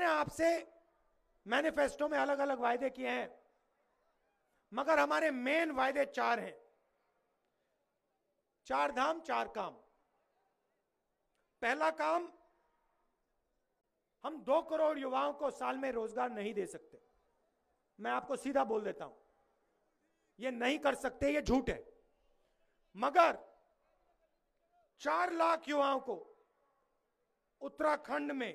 हमने आपसे मैनिफेस्टो में अलग अलग वायदे किए हैं मगर हमारे मेन वायदे चार हैं चार धाम चार काम पहला काम हम दो करोड़ युवाओं को साल में रोजगार नहीं दे सकते मैं आपको सीधा बोल देता हूं ये नहीं कर सकते ये झूठ है मगर चार लाख युवाओं को उत्तराखंड में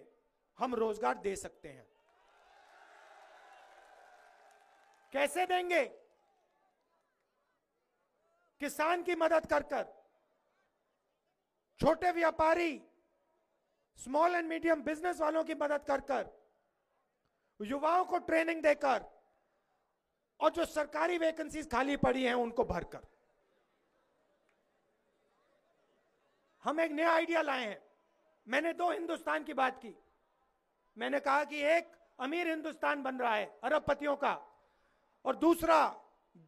हम रोजगार दे सकते हैं कैसे देंगे किसान की मदद कर कर छोटे व्यापारी स्मॉल एंड मीडियम बिजनेस वालों की मदद कर कर युवाओं को ट्रेनिंग देकर और जो सरकारी वैकेंसीज खाली पड़ी हैं उनको भरकर हम एक नया आइडिया लाए हैं मैंने दो हिंदुस्तान की बात की मैंने कहा कि एक अमीर हिंदुस्तान बन रहा है अरबपतियों का और दूसरा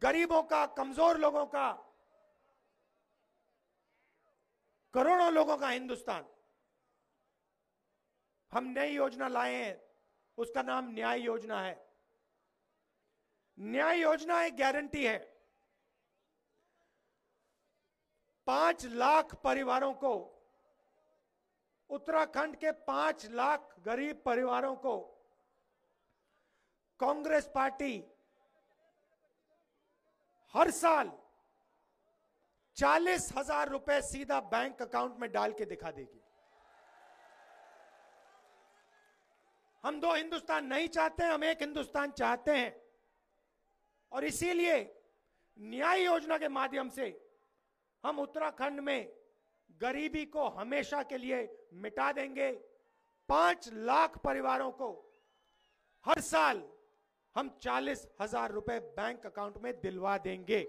गरीबों का कमजोर लोगों का करोड़ों लोगों का हिंदुस्तान हम नई योजना लाए हैं उसका नाम न्याय योजना है न्याय योजना एक गारंटी है पांच लाख परिवारों को उत्तराखंड के पांच लाख गरीब परिवारों को कांग्रेस पार्टी हर साल चालीस हजार रुपए सीधा बैंक अकाउंट में डाल के दिखा देगी हम दो हिंदुस्तान नहीं चाहते हम एक हिंदुस्तान चाहते हैं और इसीलिए न्याय योजना के माध्यम से हम उत्तराखंड में गरीबी को हमेशा के लिए मिटा देंगे पांच लाख परिवारों को हर साल हम चालीस हजार रुपए बैंक अकाउंट में दिलवा देंगे